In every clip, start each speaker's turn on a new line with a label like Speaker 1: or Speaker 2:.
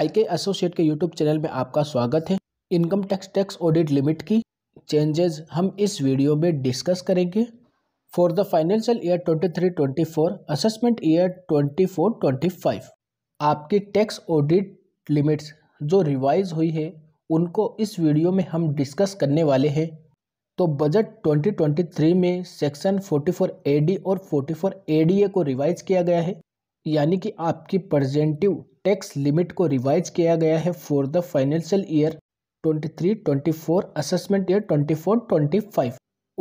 Speaker 1: आई के एसोसिएट के YouTube channel में आपका स्वागत है income tax tax audit limit की चेंजेस हम इस वीडियो में डिस्कस करेंगे for the financial year 23-24 assessment year 24-25 आपकी टैक्स ऑडिट लिमिट्स जो रिवाइज हुई है उनको इस वीडियो में हम डिस्कस करने वाले हैं तो बजट 2023 में सेक्शन 44 एडी और 44 एडीए को रिवाइज किया गया है यानी कि आपकी प्रजेंटिव टैक्स लिमिट को रिवाइज किया गया है for the financial year 23 24 assessment year 24 25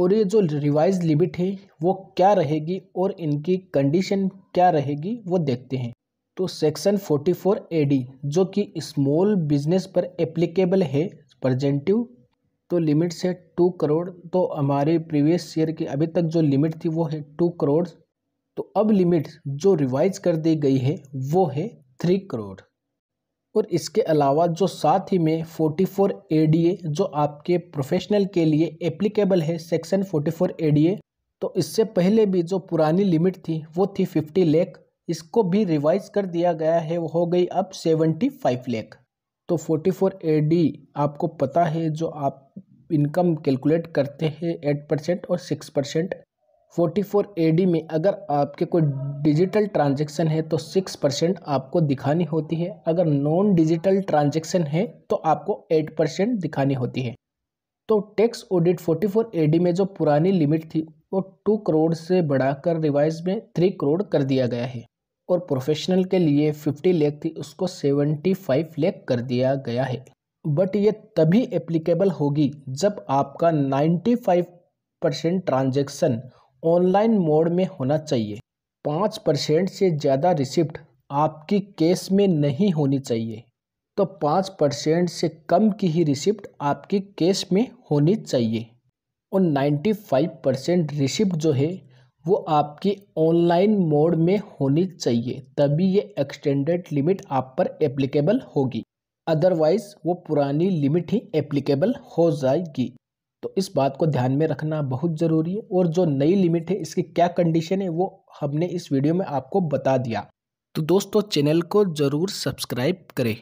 Speaker 1: और ये जो रिवाइज लिमिट है वो क्या रहेगी और इनकी कंडीशन क्या रहेगी वो देखते हैं तो सेक्शन 44 एडी जो कि स्मॉल बिजनेस पर एप्लीकेबल है प्रजेंटिव तो लिमिट से टू करोड़ तो हमारे प्रीवियस ईयर की अभी तक जो लिमिट थी वो है टू करोड़ तो अब लिमिट जो रिवाइज कर दी गई है वो है थ्री करोड़ और इसके अलावा जो साथ ही में 44 ए जो आपके प्रोफेशनल के लिए एप्लीकेबल है सेक्शन 44 ए तो इससे पहले भी जो पुरानी लिमिट थी वो थी 50 लेख इसको भी रिवाइज कर दिया गया है वो हो गई अब 75 लेख तो 44 डी आपको पता है जो आप इनकम कैलकुलेट करते हैं एट परसेंट और six percent forty four A D में अगर आपके कोई डिजिटल ट्रांजेक्शन है तो सिक्स परसेंट आपको दिखानी होती है अगर नॉन डिजिटल ट्रांजेक्शन है तो आपको एट परसेंट दिखानी होती है तो tax audit forty four A D में जो पुरानी लिमिट थी वो टू करोड़ से बढ़ाकर रिवाइज में थ्री करोड़ कर दिया गया है और प्रोफेशनल के लिए फिफ्टी लेख थी उसको सेवेंटी फाइव लेख कर दिया गया है बट ये तभी एप्लीकेबल होगी जब आपका ninety five percent transaction online mode में होना चाहिए पाँच परसेंट से ज़्यादा रिसिप्ट आपकी केस में नहीं होनी चाहिए तो पाँच परसेंट से कम की ही रिसिप्ट आपकी केस में होनी चाहिए और नाइन्टी फाइव परसेंट रिसिप्ट जो है वो आपकी ऑनलाइन मोड में होनी चाहिए तभी ये एक्सटेंडेड लिमिट आप पर एप्लीकेबल होगी अदरवाइज़ वो पुरानी लिमिट ही एप्लीकेबल हो जाएगी तो इस बात को ध्यान में रखना बहुत ज़रूरी है और जो नई लिमिट है इसकी क्या कंडीशन है वो हमने इस वीडियो में आपको बता दिया तो दोस्तों चैनल को ज़रूर सब्सक्राइब करें